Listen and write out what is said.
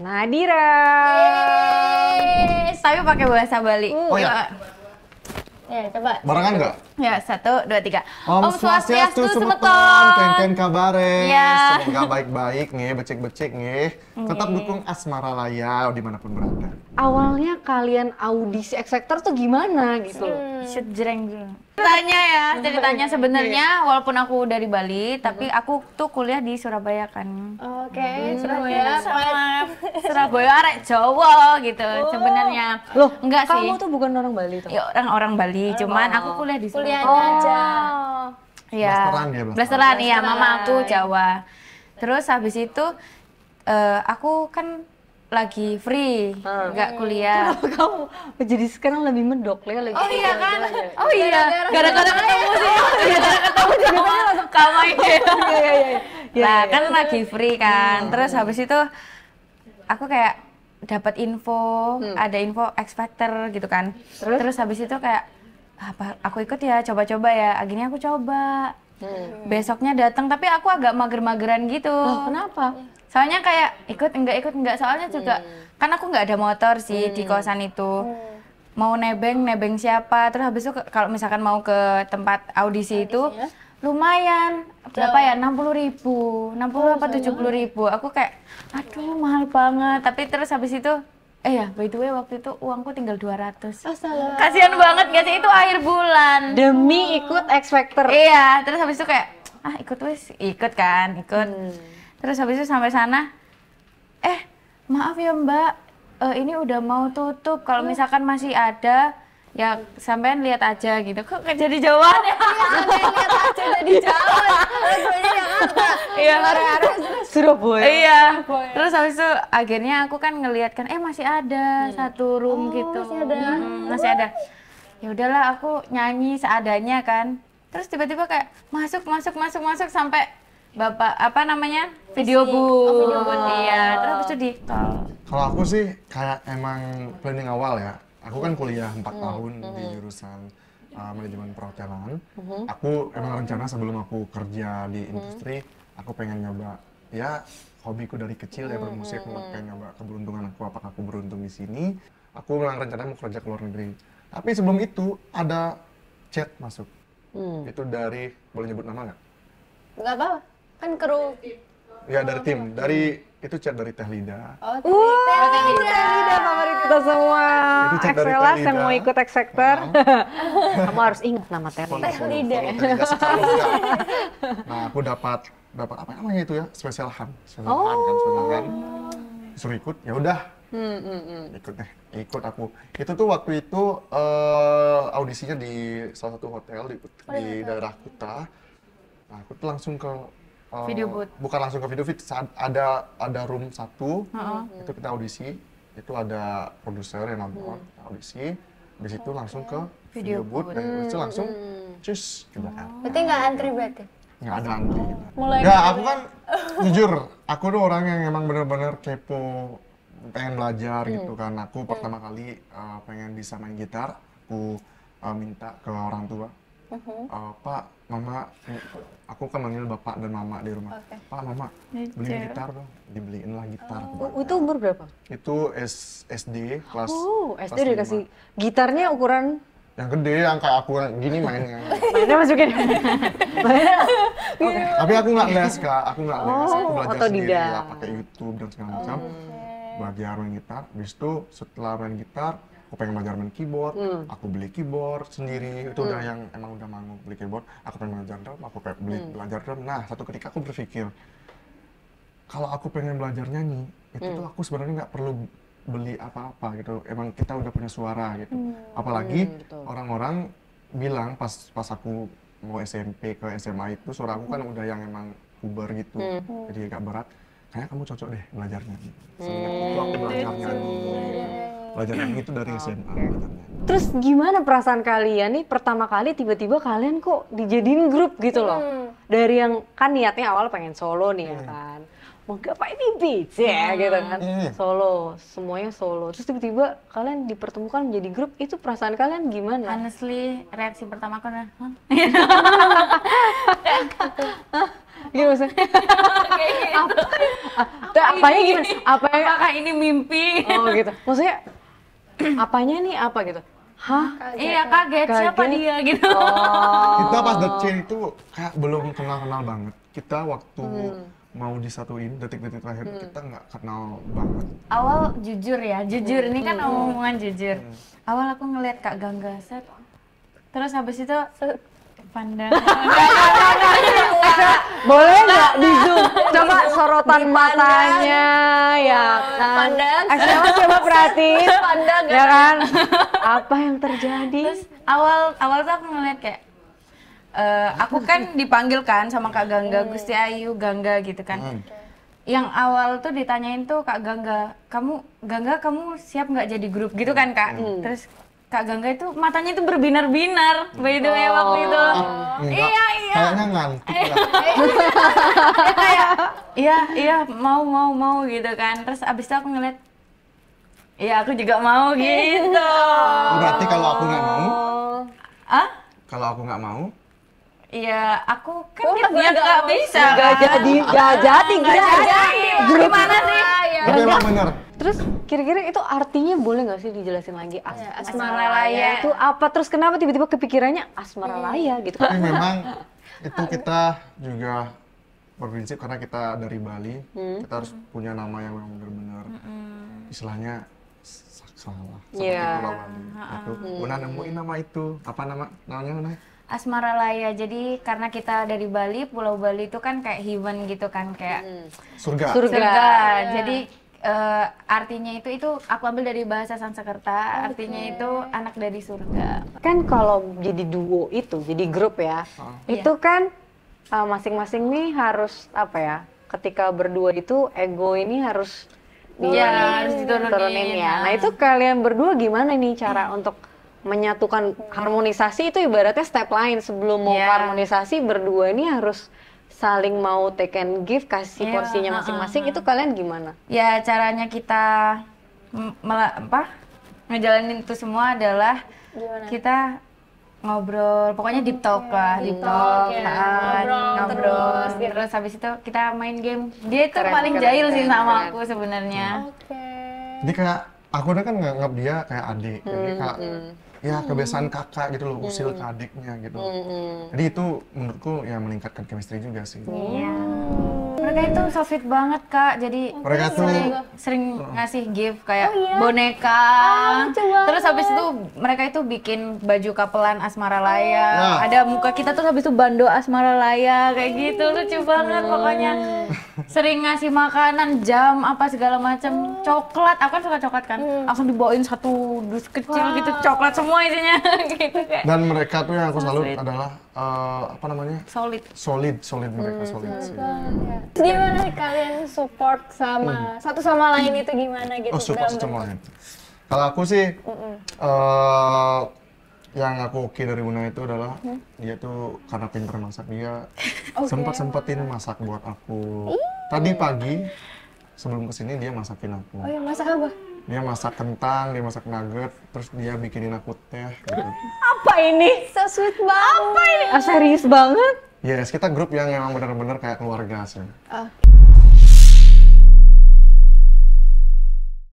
Nadira. Yes. Tapi pakai bahasa Bali. oh ya. Ya, coba. Barengan enggak? Ya, satu, dua, tiga. Om, Om Swastiastu Semeton. Ken-ken kabare. Ya. Semoga baik-baik nih, becek becek nih. Tetap dukung Asmara Laya dimanapun berada. Awalnya kalian audisi X Factor tuh gimana gitu? Hmm. Shoot jreng ceritanya ya ceritanya sebenarnya iya. walaupun aku dari Bali tapi iya. aku tuh kuliah di Surabaya kan. Oke, okay, hmm. Surabaya sama Surabaya arek Jawa gitu oh. sebenarnya. Loh, enggak kamu sih. Kamu tuh bukan orang Bali tuh. Ya orang orang Bali, oh, cuman aku kuliah di Surabaya. Kuliahnya oh. aja. Iya. Blasteran ya, blasteran. Blasteran, iya, mama aku Jawa. Terus habis itu uh, aku kan lagi free, hmm. kuliah. Kenapa kamu menjadi sekarang lebih medok ya lagi? Oh iya kan? Oh iya. Gara-gara ketemu sih. Gara-gara ketemu langsung kamar Iya iya iya. Nah, kan iya, iya. lagi free kan. Hmm. Terus habis itu aku kayak dapat info, hmm. ada info X Factor gitu kan. Terus? Terus habis itu kayak apa aku ikut ya coba-coba ya akhirnya aku coba Hmm. Besoknya datang, tapi aku agak mager-mageran gitu. Oh, kenapa? Soalnya kayak ikut enggak ikut enggak soalnya juga hmm. kan aku enggak ada motor sih hmm. di kosan itu. Hmm. Mau nebeng nebeng siapa? Terus habis itu kalau misalkan mau ke tempat audisi, itu ya? lumayan berapa ya enam puluh ribu enam puluh oh, apa tujuh puluh ribu aku kayak aduh mahal banget tapi terus habis itu Eh ya, by the way waktu itu uangku tinggal 200. Astaga. Kasihan banget gak sih itu akhir bulan. Demi ikut X Factor. Iya, terus habis itu kayak ah ikut wes, ikut kan, ikut. Hmm. Terus habis itu sampai sana eh maaf ya Mbak, uh, ini udah mau tutup. Kalau misalkan masih ada ya sampean lihat aja gitu kok jadi jawaban ya Iya, lihat aja jadi jawaban ya, iya Surabaya. Iya. Terus habis itu akhirnya aku kan ngelihat kan eh masih ada hmm. satu room oh, gitu. Masih ada. Hmm, masih ada. Ya udahlah aku nyanyi seadanya kan. Terus tiba-tiba kayak masuk masuk masuk masuk sampai Bapak apa namanya? Video bu. Oh, Iya, terus habis itu di Kalau aku sih kayak emang planning awal ya. Aku kan kuliah 4 hmm. tahun hmm. di jurusan uh, manajemen perhotelan. Uh hmm. -huh. Aku emang rencana sebelum aku kerja di industri, uh hmm. -huh. aku pengen nyoba ya hobiku dari kecil ya hmm, bermusik mm hmm. pengen hmm. nyoba keberuntungan aku apakah aku beruntung di sini aku memang rencana mau kerja ke luar negeri tapi sebelum itu ada chat masuk mm. itu dari boleh nyebut nama nggak nggak apa kan kru ya dari oh, tim iya. dari itu chat dari Teh Lida. Oh, Teh Lida. Teh Lida favorit kita semua. Itu Teh Lida. yang mau ikut X Factor. Kamu harus ingat nama Teh Lida. Teh Lida. Nah, aku dapat berapa apa namanya itu ya spesial ham spesial oh. ham kan spesial ham disuruh ikut ya udah hmm, hmm, hmm. ikut deh ikut aku itu tuh waktu itu uh, audisinya di salah satu hotel di, oh, di ya, daerah Kuta nah, aku tuh langsung ke uh, video booth bukan langsung ke video booth ada ada room satu uh itu kita audisi itu ada produser yang nonton hmm. audisi di situ okay. langsung oh, ke video, video booth, booth dan nah, itu langsung hmm. hmm, hmm. cus ke gitu kan oh. Berarti nggak antri berarti? nggak ada nanti. Oh. Mulai ya, aku kan jujur, aku tuh orang yang emang bener-bener kepo, pengen belajar hmm. gitu kan. Aku hmm. pertama kali uh, pengen bisa main gitar, aku uh, minta ke orang tua, uh-huh. uh, Pak, Mama, aku kan manggil bapak dan mama di rumah. Okay. Pak, Mama, beli gitar dong. Dibeliin lah gitar. Oh. Itu umur berapa? Itu S SD kelas. Oh, SD kelas dikasih gitarnya ukuran yang gede yang kayak aku gini mainnya mainnya masukin okay. Iya. tapi aku nggak les kak aku nggak les aku oh, belajar oh, sendiri lah pakai YouTube dan segala macam oh, okay. belajar main gitar habis itu setelah main gitar aku pengen belajar main keyboard hmm. aku beli keyboard sendiri itu hmm. udah yang emang udah mau beli keyboard aku pengen belajar drum aku pengen beli hmm. belajar drum nah satu ketika aku berpikir kalau aku pengen belajar nyanyi itu hmm. tuh aku sebenarnya nggak perlu beli apa-apa gitu emang kita udah punya suara gitu hmm. apalagi orang-orang hmm, bilang pas pas aku mau SMP ke SMA itu suara aku kan udah yang emang uber gitu hmm. jadi agak berat kayak kamu cocok deh belajarnya, nyanyi semenjak hmm. itu aku belajar nyanyi belajar yang itu dari SMA terus gimana perasaan kalian nih pertama kali tiba-tiba kalian kok dijadiin grup gitu loh hmm. dari yang kan niatnya awal pengen solo nih ya hmm. ya kan menggapai ini cie ya, hmm. gitu kan Yeah. Iya. solo semuanya solo terus tiba-tiba kalian dipertemukan menjadi grup itu perasaan kalian gimana honestly reaksi pertama aku adalah Gimana? gitu maksudnya apa, apa, apa ini? gimana apa yang apakah ini mimpi oh gitu maksudnya apanya nih apa gitu Hah? Iya kaget. kaget, siapa dia gitu. Oh. Kita pas The Chain itu kayak belum kenal-kenal banget. Kita waktu hmm mau disatuin detik-detik terakhir hmm. kita nggak kenal banget. Awal jujur ya, jujur ini kan hmm. omongan jujur. Hmm. Awal aku ngeliat Kak Gangga set, terus habis itu pandang. Boleh nggak di zoom? Coba sorotan matanya ya kan? Eh, ya, ya kan. Pandang. coba perhatiin. Pandang. Ya kan. Apa yang terjadi? awal awal tuh aku ngeliat kayak Eh, aku kan dipanggil kan sama Kak Gangga, hmm. Gusti Ayu, Gangga gitu kan. Hmm. Yang awal tuh ditanyain tuh Kak Gangga, kamu Gangga kamu siap nggak jadi grup gitu kan Kak? Hmm. Terus Kak Gangga itu matanya itu berbinar-binar by the way oh. waktu itu. Oh. iya, iya. Kayaknya ngantuk lah. iya, iya, mau mau mau gitu kan. Terus abis itu aku ngeliat Iya, aku juga mau gitu. Berarti kalau aku nggak mau? Ah? Kalau aku nggak mau? Iya, aku kan oh, dia nggak gak bisa. Gak jadi, gak jadi, gak jadi. Gimana sih? Iya. Tapi emang bener. Terus kira-kira itu artinya boleh nggak sih dijelasin lagi As ya, asmara laya itu apa? Terus kenapa tiba-tiba kepikirannya asmara laya hmm. gitu? Tapi memang itu kita juga berprinsip karena kita dari Bali, hmm. kita harus punya nama yang memang benar-benar hmm. istilahnya saksama iya. seperti yeah. Pulau Bali. Itu, hmm. nemuin nama itu apa nama namanya mana? asmara laya. Jadi karena kita dari Bali, Pulau Bali itu kan kayak heaven gitu kan kayak hmm. surga. Surga. surga. Yeah. Jadi uh, artinya itu itu aku ambil dari bahasa Sanskerta, okay. artinya itu anak dari surga. Kan kalau jadi duo itu, jadi grup ya. Oh. Itu yeah. kan eh, masing-masing uh, nih harus apa ya? Ketika berdua itu ego ini harus Iya, harus diturunin ya. Nah. nah, itu kalian berdua gimana nih cara hmm. untuk menyatukan harmonisasi itu ibaratnya step lain sebelum mau yeah. harmonisasi berdua ini harus saling mau take and give kasih yeah. porsinya masing-masing uh -huh. itu kalian gimana? Ya caranya kita apa ngejalanin itu semua adalah gimana? kita ngobrol pokoknya deep talk okay. Iya, lah deep talk, yeah. ngobrol, ngobrol terus, gitu. terus habis itu kita main game dia itu keren, paling keren, jahil keren, sih sama aku sebenarnya okay. jadi kayak aku udah kan nganggap dia kayak adik hmm, jadi kayak hmm ya hmm. kebiasaan kakak gitu loh usil hmm. ke adiknya gitu hmm, jadi itu menurutku ya meningkatkan chemistry juga sih iya, iya. mereka itu so sweet banget kak jadi mereka tuh sering, sering ngasih gift kayak oh, iya. boneka ah, terus habis itu mereka itu bikin baju kapelan asmara oh. laya nah. ada muka kita tuh habis itu bando asmara laya kayak gitu lucu banget pokoknya sering ngasih makanan jam apa segala macam oh. coklat aku kan suka coklat kan hmm. langsung dibawain satu dus kecil wow. gitu coklat semua isinya gitu dan mereka tuh yang aku salut solid. adalah uh, apa namanya solid solid solid mereka hmm, solid, solid. Sih. gimana kalian support sama hmm. satu sama lain itu gimana gitu oh support semua sama lain kalau aku sih mm -mm. Uh, yang aku oke dari Una itu adalah hmm? dia tuh karena pinter masak dia okay. sempat sempetin masak buat aku. Tadi pagi sebelum kesini dia masakin aku. Oh ya masak apa? Dia masak kentang, dia masak nugget, terus dia bikinin aku teh. Gitu. Apa ini? So sweet banget. Apa ini? Ah, serius banget. Yes, kita grup yang emang benar-benar kayak keluarga sih. Uh.